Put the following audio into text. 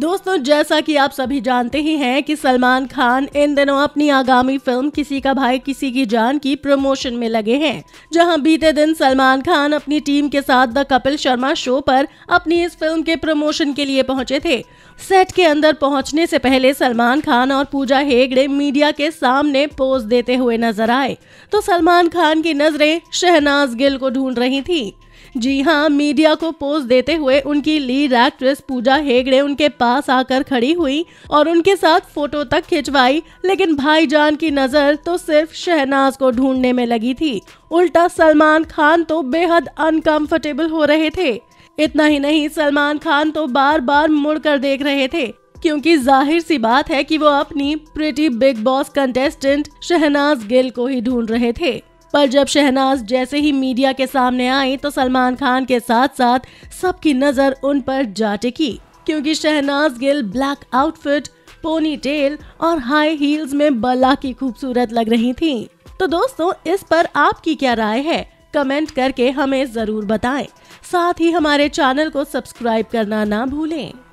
दोस्तों जैसा कि आप सभी जानते ही हैं कि सलमान खान इन दिनों अपनी आगामी फिल्म किसी का भाई किसी की जान की प्रमोशन में लगे हैं जहां बीते दिन सलमान खान अपनी टीम के साथ द कपिल शर्मा शो पर अपनी इस फिल्म के प्रमोशन के लिए पहुंचे थे सेट के अंदर पहुंचने से पहले सलमान खान और पूजा हेगड़े मीडिया के सामने पोज देते हुए नजर आए तो सलमान खान की नजरे शहनाज गिल को ढूंढ रही थी जी हाँ मीडिया को पोज देते हुए उनकी लीड एक्ट्रेस पूजा हेगड़े उनके पास आकर खड़ी हुई और उनके साथ फोटो तक खिंचवाई लेकिन भाईजान की नजर तो सिर्फ शहनाज को ढूंढने में लगी थी उल्टा सलमान खान तो बेहद अनकंफर्टेबल हो रहे थे इतना ही नहीं सलमान खान तो बार बार मुड़कर देख रहे थे क्योंकि जाहिर सी बात है कि वो अपनी pretty Bigg Boss contestant Shehnaaz Gill को ही ढूंढ रहे थे पर जब शहनाज जैसे ही मीडिया के सामने आई तो सलमान खान के साथ साथ सबकी नजर उन पर जाटे की क्योंकि Shehnaaz Gill black outfit ponytail और हाई हील्स में बल्ला की खूबसूरत लग रही थीं। तो दोस्तों इस पर आपकी क्या राय है कमेंट करके हमें जरूर बताएं। साथ ही हमारे चैनल को सब्सक्राइब करना ना भूलें